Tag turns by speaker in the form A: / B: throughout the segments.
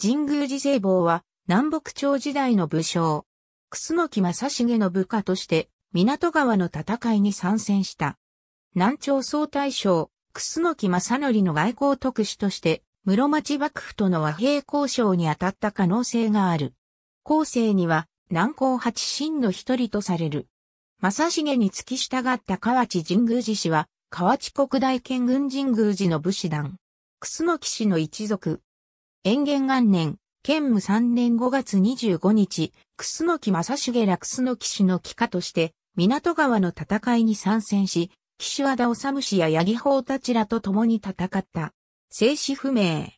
A: 神宮寺聖坊は南北朝
B: 時代の武将、楠木正成の部下として港川の戦いに参戦した。南朝総大将、楠木正則の外交特使として室町幕府との和平交渉に当たった可能性がある。後世には南高八神の一人とされる。正成に付き従った河内神宮寺氏は河内国大県軍神宮寺の武士団。楠木氏の一族、延元元年、建武3年5月25日、楠木正茂ら楠木氏の帰化として、港川の戦いに参戦し、岸和田治氏や八木法たちらと共に戦った。生死不明。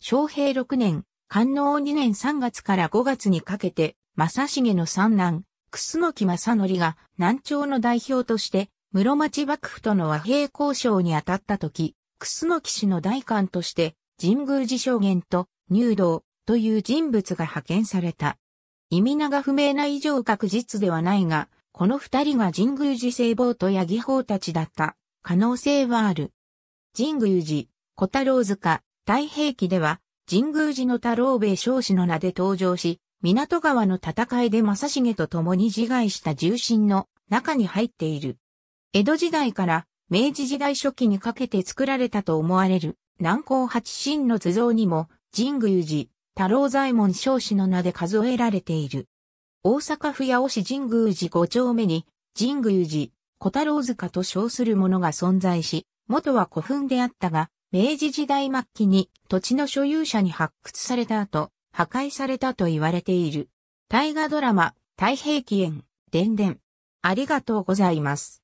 B: 昭平6年、官能2年3月から5月にかけて、正重の三男、楠木正則が南朝の代表として、室町幕府との和平交渉に当たった時、楠木氏の代官として、神宮寺証言と入道という人物が派遣された。意味名が不明な以上確実ではないが、この二人が神宮寺聖坊とや技法たちだった可能性はある。神宮寺、小太郎塚、太平記では、神宮寺の太郎兵衛少子の名で登場し、港川の戦いで正成と共に自害した重臣の中に入っている。江戸時代から明治時代初期にかけて作られたと思われる南高八神の図像にも、神宮寺、太郎左衛門少子の名で数えられている。大阪府八尾市神宮寺五丁目に、神宮寺、小太郎塚と称するものが存在し、元は古墳であったが、明治時代末期に土地の所有者に発掘された後、破壊されたと言われている。
A: 大河ドラマ、太平記縁、伝伝。ありがとうございます。